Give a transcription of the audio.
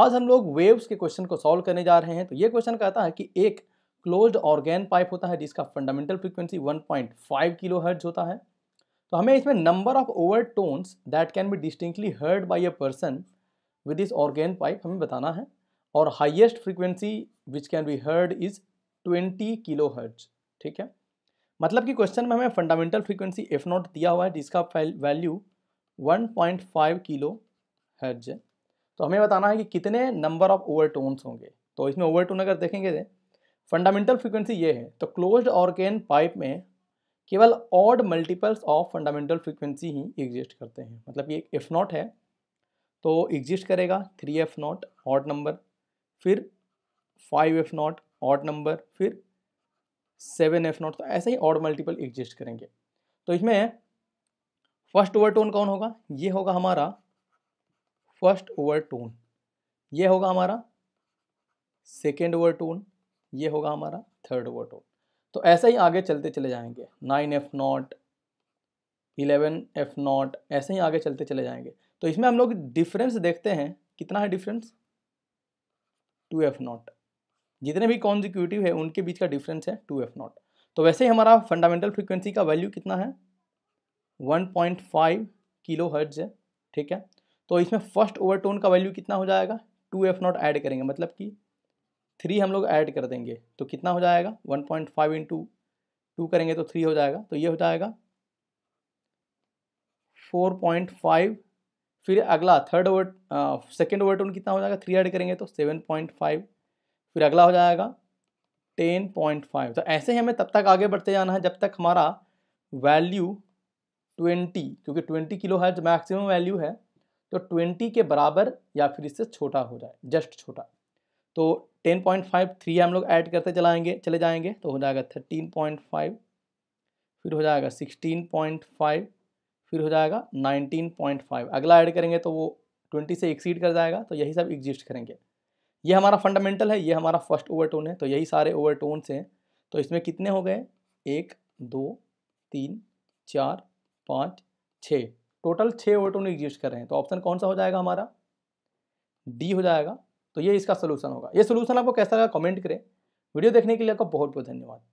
आज हम लोग वेव्स के क्वेश्चन को सॉल्व करने जा रहे हैं तो ये क्वेश्चन कहता है कि एक क्लोज्ड ऑर्गेन पाइप होता है जिसका फंडामेंटल पॉइंट 1.5 किलो हर्ट्ज होता है तो हमें इसमें number of overtones that can be distinctly heard by a person with this organ pipe हमें बताना है और highest frequency which can be heard is twenty kilohertz ठीक है मतलब कि क्वेश्चन में हमें फंडामेंटल फ्रिक्वेंसी एफ नॉट दिया हुआ है जिसका वैल्यू 1.5 किलो हर्ज है तो हमें बताना है कि कितने नंबर ऑफ ओवर होंगे तो इसमें ओवर अगर देखेंगे फंडामेंटल तो फ्रीक्वेंसी ये है तो क्लोज्ड ऑर्गेन पाइप में केवल odd multiples of fundamental frequency ही एग्जिस्ट करते हैं मतलब ये एफ नॉट है तो एग्जिस्ट करेगा three f naught odd number फिर five f naught odd number फिर सेवन एफ नॉट तो ऐसे ही ऑड मल्टीपल एग्जिस्ट करेंगे तो इसमें फर्स्ट ओवर कौन होगा ये होगा हमारा फर्स्ट ओवर टोन ये होगा हमारा सेकेंड ओवर टोन ये होगा हमारा थर्ड ओवर टोन तो ऐसे ही आगे चलते चले जाएंगे nine f naught eleven f naught ऐसे ही आगे चलते चले जाएंगे तो इसमें हम लोग डिफरेंस देखते हैं कितना है डिफरेंस टू एफ नॉट जितने भी कॉन्जिक्यूटिव है उनके बीच का डिफरेंस है टू एफ नॉट तो वैसे ही हमारा फंडामेंटल फ्रिक्वेंसी का वैल्यू कितना है one point five kilohertz है ठीक है तो इसमें फर्स्ट ओवरटोन का वैल्यू कितना हो जाएगा टू एफ नॉट ऐड करेंगे मतलब कि थ्री हम लोग ऐड कर देंगे तो कितना हो जाएगा one point five into two करेंगे तो थ्री हो जाएगा तो ये हो जाएगा फोर पॉइंट फाइव फिर अगला थर्ड ओवर सेकेंड ओवरटोन कितना हो जाएगा थ्री ऐड करेंगे तो सेवन पॉइंट फाइव फिर अगला हो जाएगा टेन पॉइंट फाइव तो ऐसे ही हमें तब तक आगे बढ़ते जाना है जब तक हमारा वैल्यू ट्वेंटी क्योंकि ट्वेंटी किलो है मैक्सिमम वैल्यू है तो ट्वेंटी के बराबर या फिर इससे छोटा हो जाए जस्ट छोटा तो टेन पॉइंट फाइव थ्री हम लोग ऐड करते चलाएंगे चले जाएंगे तो हो जाएगा थर्टीन पॉइंट फाइव फिर हो जाएगा सिक्सटीन पॉइंट फाइव फिर हो जाएगा नाइनटीन पॉइंट फाइव अगला ऐड करेंगे तो वो ट्वेंटी से एक्सीड कर जाएगा तो यही सब एग्जिस्ट करेंगे ये हमारा फंडामेंटल है ये हमारा फर्स्ट ओवरटोन है तो यही सारे ओवरटोन्स हैं तो इसमें कितने हो गए एक दो तीन चार पाँच छः टोटल छः ओवरटोन एग्जिस्ट कर रहे हैं तो ऑप्शन कौन सा हो जाएगा हमारा डी हो जाएगा तो ये इसका सोल्यूशन होगा ये सोल्यूशन आपको कैसा लगा कमेंट करें वीडियो देखने के लिए आपका बहुत बहुत धन्यवाद